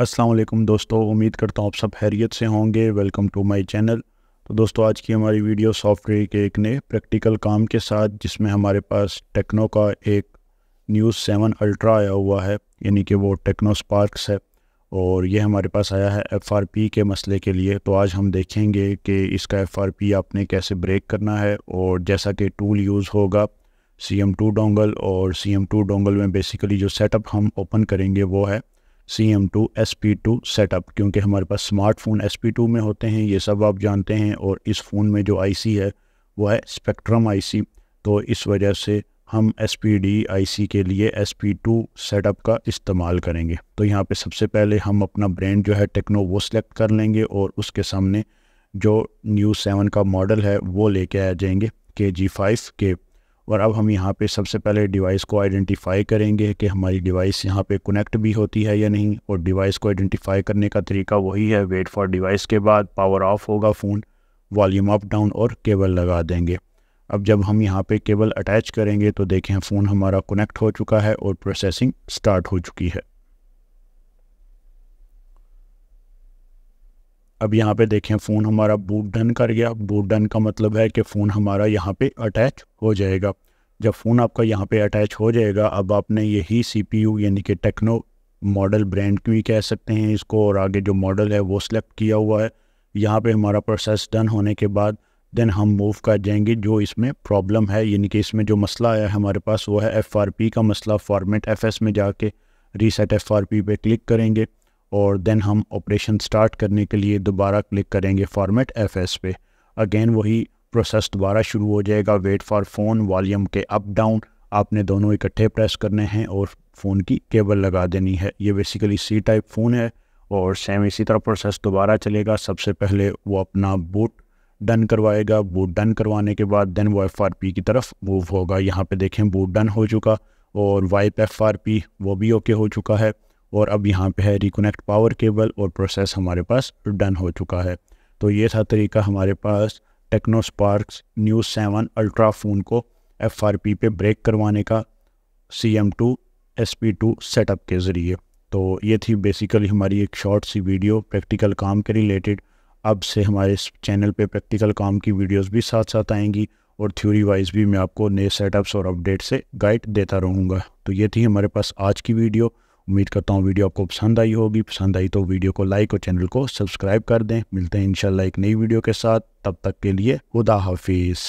अस्सलाम वालेकुम दोस्तों उम्मीद करता हूँ आप सब हैरियत से होंगे वेलकम टू माय चैनल तो दोस्तों आज की हमारी वीडियो सॉफ्टवेयर के एक नए प्रैक्टिकल काम के साथ जिसमें हमारे पास टेक्नो का एक न्यूज़ सेवन अल्ट्रा आया हुआ है यानी कि वो टेक्नो स्पार्क्स है और ये हमारे पास आया है एफआरपी के मसले के लिए तो आज हम देखेंगे कि इसका पी आपने कैसे ब्रेक करना है और जैसा कि टूल यूज़ होगा सी एम टू डोंगल और सी एम टू डोंगल में बेसिकली जो सेटअप हम ओपन करेंगे वो है C M two S P two setup क्योंकि हमारे पास स्मार्टफोन एस पी टू में होते हैं ये सब आप जानते हैं और इस फ़ोन में जो आई सी है वो है स्पेक्ट्रम आई सी तो इस वजह से हम S P D I C के लिए एस पी टू सेटअप का इस्तेमाल करेंगे तो यहाँ पर सबसे पहले हम अपना ब्रांड जो है टेक्नो वो सिलेक्ट कर लेंगे और उसके सामने जो न्यू सेवन का मॉडल है वो लेके आ जाएंगे के जी फाइव के और अब हम यहाँ पे सबसे पहले डिवाइस को आइडेंटिफाई करेंगे कि हमारी डिवाइस यहाँ पे कनेक्ट भी होती है या नहीं और डिवाइस को आइडेंटिफाई करने का तरीका वही है वेट फॉर डिवाइस के बाद पावर ऑफ होगा फ़ोन वॉल्यूम अप डाउन और केबल लगा देंगे अब जब हम यहाँ पे केबल अटैच करेंगे तो देखें फ़ोन हमारा कनेक्ट हो चुका है और प्रोसेसिंग स्टार्ट हो चुकी है अब यहाँ पे देखें फ़ोन हमारा बूट डन कर गया बूट डन का मतलब है कि फ़ोन हमारा यहाँ पे अटैच हो जाएगा जब फ़ोन आपका यहाँ पे अटैच हो जाएगा अब आपने यही सीपीयू यानी कि टेक्नो मॉडल ब्रांड की कह सकते हैं इसको और आगे जो मॉडल है वो सिलेक्ट किया हुआ है यहाँ पे हमारा प्रोसेस डन होने के बाद देन हम मूव कर जाएंगे जो इसमें प्रॉब्लम है यानी कि इसमें जो मसला है हमारे पास वो है एफ आर पी का मसला फॉर्मेट एफ एस में जाके रीसेट एफ आर पी पे क्लिक करेंगे और देन हम ऑपरेशन स्टार्ट करने के लिए दोबारा क्लिक करेंगे फॉर्मेट एफ एस पे अगेन वही प्रोसेस दोबारा शुरू हो जाएगा वेट फॉर फ़ोन वॉल्यूम के अप डाउन आपने दोनों इकट्ठे प्रेस करने हैं और फ़ोन की केबल लगा देनी है ये बेसिकली सी टाइप फ़ोन है और सेम इसी तरह प्रोसेस दोबारा चलेगा सबसे पहले वो अपना बूट डन करवाएगा बूट डन करवाने के बाद देन वो एफ़ आर पी की तरफ मूव होगा यहाँ पे देखें बूट डन हो चुका और वाइप एफ आर पी वो भी ओके हो चुका है और अब यहाँ पे है रिकोनेक्ट पावर केबल और प्रोसेस हमारे पास डन हो चुका है तो ये था तरीका हमारे पास Tecno Sparks new seven Ultra phone को एफ आर पी पे ब्रेक करवाने का C M two S P two setup के ज़रिए तो ये थी बेसिकली हमारी एक शॉर्ट सी वीडियो प्रैक्टिकल काम के रिलेटेड अब से हमारे इस चैनल पे प्रैक्टिकल काम की वीडियोस भी साथ साथ आएंगी और थ्योरी वाइज भी मैं आपको नए सेटअप्स और अपडेट से गाइड देता रहूँगा तो ये थी हमारे पास आज की वीडियो उम्मीद करता हूँ वीडियो आपको पसंद आई होगी पसंद आई तो वीडियो को लाइक और चैनल को सब्सक्राइब कर दें मिलते हैं इंशाल्लाह एक नई वीडियो के साथ तब तक के लिए खुदा हाफिज़